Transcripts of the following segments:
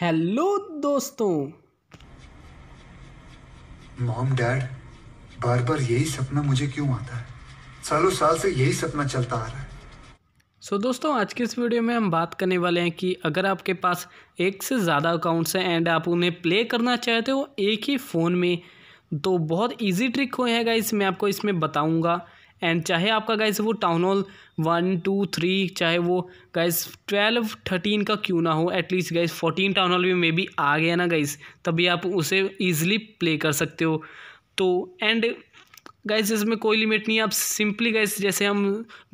Hello दोस्तों mom dad बार बार यही सपना मुझे क्यों आता है सालों साल से यही सपना चलता आ रहा है सो so, दोस्तों आज के इस वीडियो में हम बात करने वाले हैं कि अगर आपके पास एक से ज़्यादा अकाउंट्स हैं एंड आप उन्हें प्ले करना चाहते हो एक ही फ़ोन में तो बहुत इजी ट्रिक इस मैं आपको इसमें बताऊंगा एंड चाहे आपका गाइस वो town hall one two three चाहे वो गैस ट्वेल्व थर्टीन का क्यों ना हो at least guys fourteen town hall भी मे बी आ गया ना गैस तभी आप उसे ईजिली प्ले कर सकते हो तो एंड गाइस इसमें कोई लिमिट नहीं है आप सिंपली गाइस जैसे हम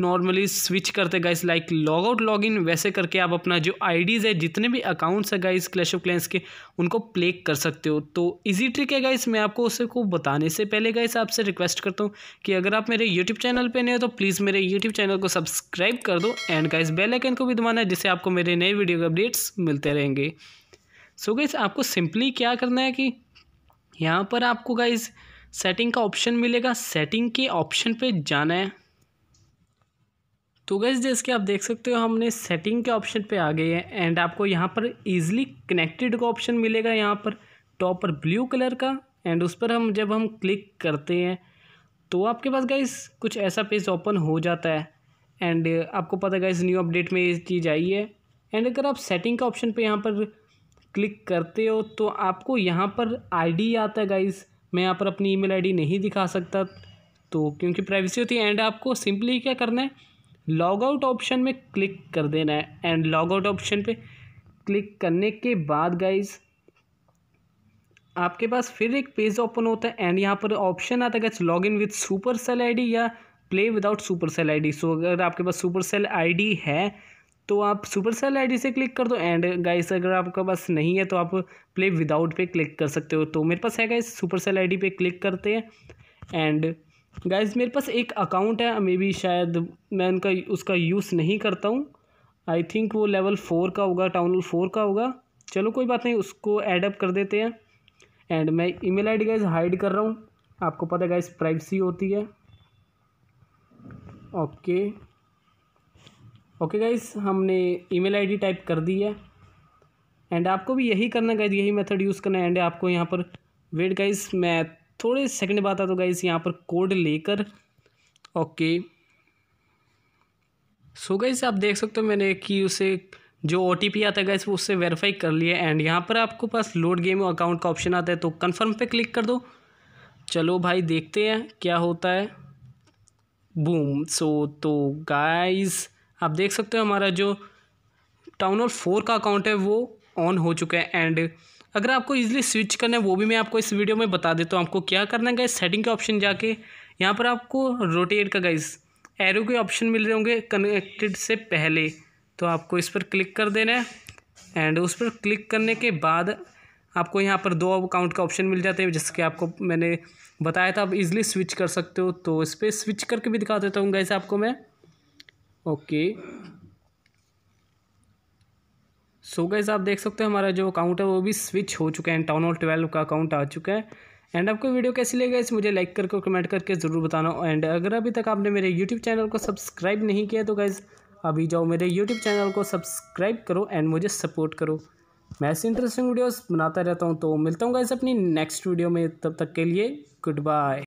नॉर्मली स्विच करते guys like log out log in वैसे करके आप अपना जो आईडीज़ है जितने भी अकाउंट्स है गाइस क्लैश ऑफ क्लैंस के उनको प्ले कर सकते हो तो इजी ट्रिक है गाइस मैं आपको उसे को बताने से पहले गाइस आपसे रिक्वेस्ट करता हूँ कि अगर आप मेरे यूट्यूब चैनल पर नहीं हो तो प्लीज़ मेरे यूट्यूब चैनल को सब्सक्राइब कर दो एंड गाइस बेलाइकन को भी दबाना है जिससे आपको मेरे नए वीडियो के अपडेट्स मिलते रहेंगे सो so गाइस आपको सिंपली क्या करना है कि यहाँ पर आपको गाइज़ सेटिंग का ऑप्शन मिलेगा सेटिंग के ऑप्शन पे जाना है तो गैस जैसे कि आप देख सकते हो हमने सेटिंग के ऑप्शन पे आ गए हैं एंड आपको यहाँ पर इजीली कनेक्टेड का ऑप्शन मिलेगा यहाँ पर टॉप पर ब्लू कलर का एंड उस पर हम जब हम क्लिक करते हैं तो आपके पास गैस कुछ ऐसा पेज ओपन हो जाता है एंड आपको पता है गाइस न्यू अपडेट में ये चीज़ आई है एंड अगर आप सेटिंग का ऑप्शन पर यहाँ पर क्लिक करते हो तो आपको यहाँ पर आईडी आता है गाइज़ मैं यहाँ पर अपनी ईमेल आईडी नहीं दिखा सकता तो क्योंकि प्राइवेसी होती है एंड आपको सिंपली क्या करना है लॉग आउट ऑप्शन में क्लिक कर देना है एंड लॉग आउट ऑप्शन पे क्लिक करने के बाद गाइज आपके पास फिर एक पेज ओपन होता है एंड यहाँ पर ऑप्शन आता है guys log in with Supercell ID या play without Supercell ID so अगर आपके पास सुपर सेल आई है तो आप सुपर सेल आई से क्लिक कर दो एंड गाइस अगर आपका पास नहीं है तो आप प्ले विदाउट पे क्लिक कर सकते हो तो मेरे पास है गाइस सुपर सेल आई पे क्लिक करते हैं एंड गाइस मेरे पास एक अकाउंट है मे बी शायद मैं उनका उसका यूज़ नहीं करता हूँ आई थिंक वो लेवल फोर का होगा टाउन फोर का होगा चलो कोई बात नहीं उसको एडअप कर देते हैं एंड मैं ई मेल आई हाइड कर रहा हूँ आपको पता है गाइस प्राइवेसी होती है ओके okay. ओके गाइस हमने ईमेल आईडी टाइप कर दी है एंड आपको भी यही करना गाइज यही मेथड यूज़ करना है एंड आपको यहाँ पर वेट गाइस मैं थोड़े सेकंड बाद आता तो गाइस यहाँ पर कोड लेकर ओके सो गाइस आप देख सकते हो मैंने कि उसे जो ओ टी पी आता है गाइस वो उससे वेरीफाई कर लिया एंड यहाँ पर आपको पास लोड गेम अकाउंट का ऑप्शन आता है तो कन्फर्म पे क्लिक कर दो चलो भाई देखते हैं क्या होता है बूम सो so, तो गाइज़ आप देख सकते हो हमारा जो टाउन हॉल फोर का अकाउंट है वो ऑन हो चुका है एंड अगर आपको इजीली स्विच करना है वो भी मैं आपको इस वीडियो में बता देता हूँ आपको क्या करना है गाइस सेटिंग के ऑप्शन जाके यहाँ पर आपको रोटेट का गाइस एरो के ऑप्शन मिल रहे होंगे कनेक्टेड से पहले तो आपको इस पर क्लिक कर देना है एंड उस पर क्लिक करने के बाद आपको यहाँ पर दो अकाउंट का ऑप्शन मिल जाते हैं जिसके आपको मैंने बताया था आप इजीली स्विच कर सकते हो तो इस पर स्विच करके भी दिखा देता हूँ गैस आपको मैं ओके सो गैस आप देख सकते हो हमारा जो अकाउंट है वो भी स्विच हो चुका है टाउन हॉल ट्वेल्व का अकाउंट आ चुका है एंड आपको वीडियो कैसी लगी इस मुझे लाइक करके कमेंट करके ज़रूर बताना एंड अगर अभी तक आपने मेरे यूट्यूब चैनल को सब्सक्राइब नहीं किया तो गाइज़ अभी जाओ मेरे यूट्यूब चैनल को सब्सक्राइब करो एंड मुझे सपोर्ट करो मैं ऐसी इंटरेस्टिंग वीडियोस बनाता रहता हूँ तो मिलता हूँ गैस अपनी नेक्स्ट वीडियो में तब तक के लिए गुड बाय